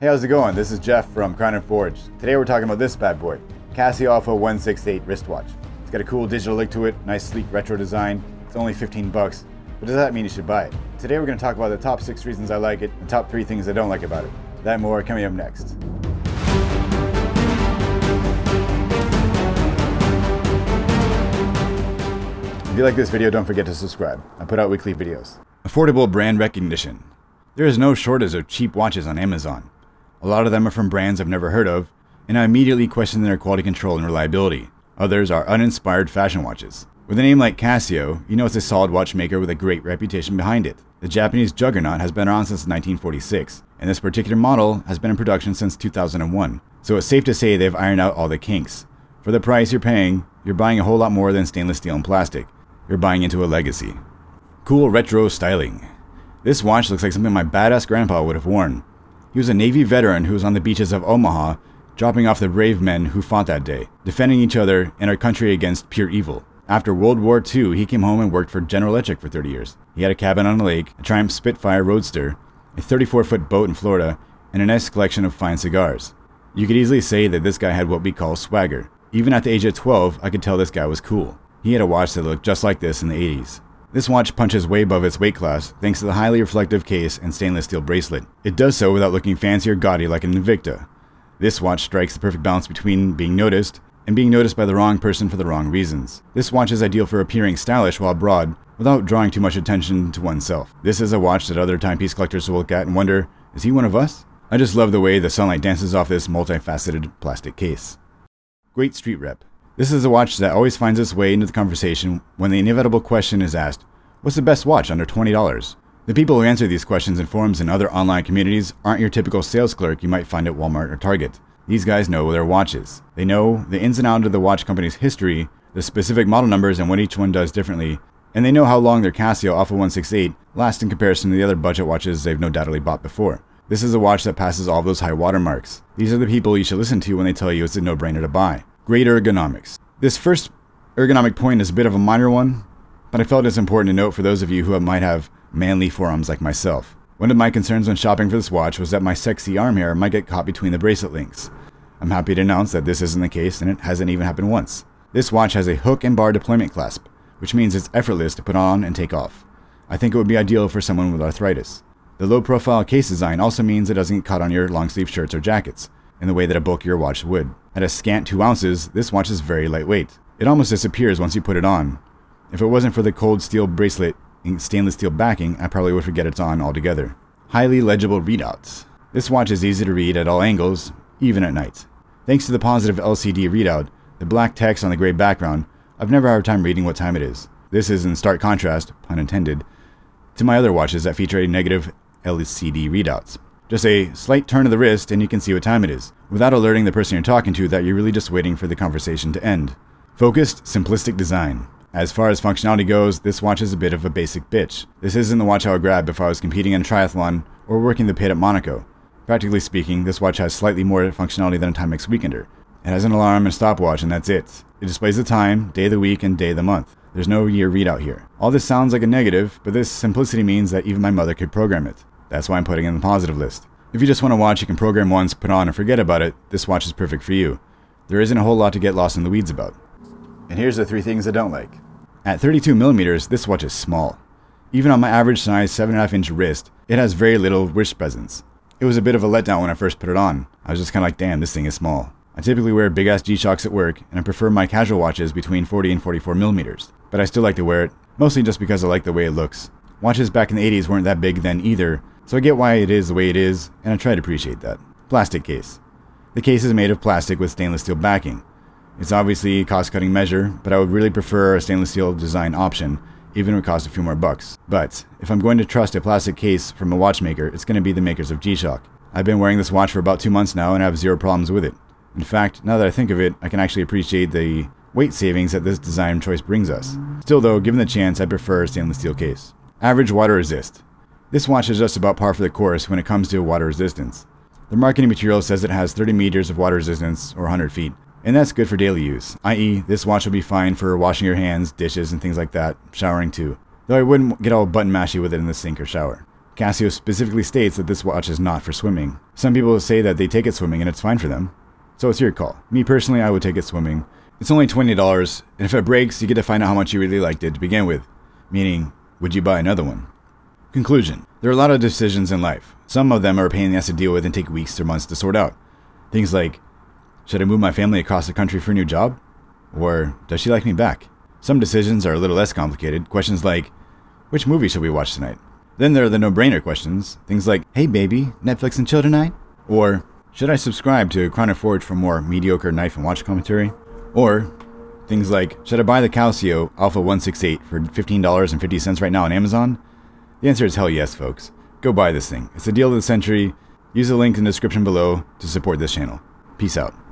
Hey, how's it going? This is Jeff from Crown and Forge. Today we're talking about this bad boy, Casio Alpha 168 wristwatch. It's got a cool digital look to it, nice sleek retro design. It's only 15 bucks, but does that mean you should buy it? Today we're going to talk about the top 6 reasons I like it and top 3 things I don't like about it. That more coming up next. If you like this video, don't forget to subscribe. I put out weekly videos. Affordable brand recognition. There is no shortage of cheap watches on Amazon. A lot of them are from brands I've never heard of, and I immediately question their quality control and reliability. Others are uninspired fashion watches. With a name like Casio, you know it's a solid watchmaker with a great reputation behind it. The Japanese juggernaut has been around since 1946, and this particular model has been in production since 2001, so it's safe to say they've ironed out all the kinks. For the price you're paying, you're buying a whole lot more than stainless steel and plastic. You're buying into a legacy. Cool retro styling. This watch looks like something my badass grandpa would have worn, he was a Navy veteran who was on the beaches of Omaha, dropping off the brave men who fought that day, defending each other and our country against pure evil. After World War II, he came home and worked for General Electric for 30 years. He had a cabin on a lake, a Triumph Spitfire Roadster, a 34 foot boat in Florida, and a nice collection of fine cigars. You could easily say that this guy had what we call swagger. Even at the age of 12, I could tell this guy was cool. He had a watch that looked just like this in the 80s. This watch punches way above its weight class thanks to the highly reflective case and stainless steel bracelet. It does so without looking fancy or gaudy like an Invicta. This watch strikes the perfect balance between being noticed and being noticed by the wrong person for the wrong reasons. This watch is ideal for appearing stylish while broad without drawing too much attention to oneself. This is a watch that other timepiece collectors will look at and wonder, is he one of us? I just love the way the sunlight dances off this multifaceted plastic case. Great street rep. This is a watch that always finds its way into the conversation when the inevitable question is asked, what's the best watch under $20? The people who answer these questions in forums and other online communities aren't your typical sales clerk you might find at Walmart or Target. These guys know their watches. They know the ins and outs of the watch company's history, the specific model numbers and what each one does differently, and they know how long their Casio Alpha 168 lasts in comparison to the other budget watches they've no doubtedly bought before. This is a watch that passes all those high water marks. These are the people you should listen to when they tell you it's a no-brainer to buy. Great ergonomics. This first ergonomic point is a bit of a minor one, but I felt it's important to note for those of you who might have manly forearms like myself. One of my concerns when shopping for this watch was that my sexy arm hair might get caught between the bracelet links. I'm happy to announce that this isn't the case and it hasn't even happened once. This watch has a hook and bar deployment clasp, which means it's effortless to put on and take off. I think it would be ideal for someone with arthritis. The low profile case design also means it doesn't get caught on your long sleeve shirts or jackets, in the way that a bulkier watch would. At a scant 2 ounces, this watch is very lightweight. It almost disappears once you put it on. If it wasn't for the cold steel bracelet and stainless steel backing, I probably would forget it's on altogether. Highly legible readouts. This watch is easy to read at all angles, even at night. Thanks to the positive LCD readout, the black text on the gray background, I've never had a time reading what time it is. This is in stark contrast, pun intended, to my other watches that feature a negative LCD readouts. Just a slight turn of the wrist and you can see what time it is, without alerting the person you're talking to that you're really just waiting for the conversation to end. Focused, simplistic design. As far as functionality goes, this watch is a bit of a basic bitch. This isn't the watch I would grab if I was competing in a triathlon or working the pit at Monaco. Practically speaking, this watch has slightly more functionality than a Timex Weekender. It has an alarm and stopwatch and that's it. It displays the time, day of the week, and day of the month. There's no year readout here. All this sounds like a negative, but this simplicity means that even my mother could program it. That's why I'm putting in the positive list. If you just want to watch you can program once, put on, and forget about it, this watch is perfect for you. There isn't a whole lot to get lost in the weeds about. And here's the three things I don't like. At 32mm, this watch is small. Even on my average size 7.5 inch wrist, it has very little wrist presence. It was a bit of a letdown when I first put it on. I was just kinda like, damn, this thing is small. I typically wear big ass G-Shocks at work, and I prefer my casual watches between 40 and 44 millimeters. But I still like to wear it, mostly just because I like the way it looks. Watches back in the 80s weren't that big then either, so I get why it is the way it is, and I try to appreciate that. Plastic case. The case is made of plastic with stainless steel backing. It's obviously a cost-cutting measure, but I would really prefer a stainless steel design option, even if it costs a few more bucks. But, if I'm going to trust a plastic case from a watchmaker, it's going to be the makers of G-Shock. I've been wearing this watch for about two months now and I have zero problems with it. In fact, now that I think of it, I can actually appreciate the weight savings that this design choice brings us. Still though, given the chance, I prefer a stainless steel case. Average water resist. This watch is just about par for the course when it comes to water resistance. The marketing material says it has 30 meters of water resistance, or 100 feet, and that's good for daily use, i.e., this watch will be fine for washing your hands, dishes, and things like that, showering too, though I wouldn't get all button mashy with it in the sink or shower. Casio specifically states that this watch is not for swimming. Some people say that they take it swimming and it's fine for them, so it's your call. Me personally, I would take it swimming. It's only $20, and if it breaks, you get to find out how much you really liked it to begin with, meaning, would you buy another one? Conclusion There are a lot of decisions in life. Some of them are a pain in the ass to deal with and take weeks or months to sort out. Things like Should I move my family across the country for a new job? Or Does she like me back? Some decisions are a little less complicated. Questions like Which movie should we watch tonight? Then there are the no brainer questions. Things like Hey baby, Netflix and chill tonight? Or Should I subscribe to Chronoforge for more mediocre knife and watch commentary? Or Things like, should I buy the Calcio Alpha 168 for $15.50 right now on Amazon? The answer is hell yes, folks. Go buy this thing. It's the deal of the century. Use the link in the description below to support this channel. Peace out.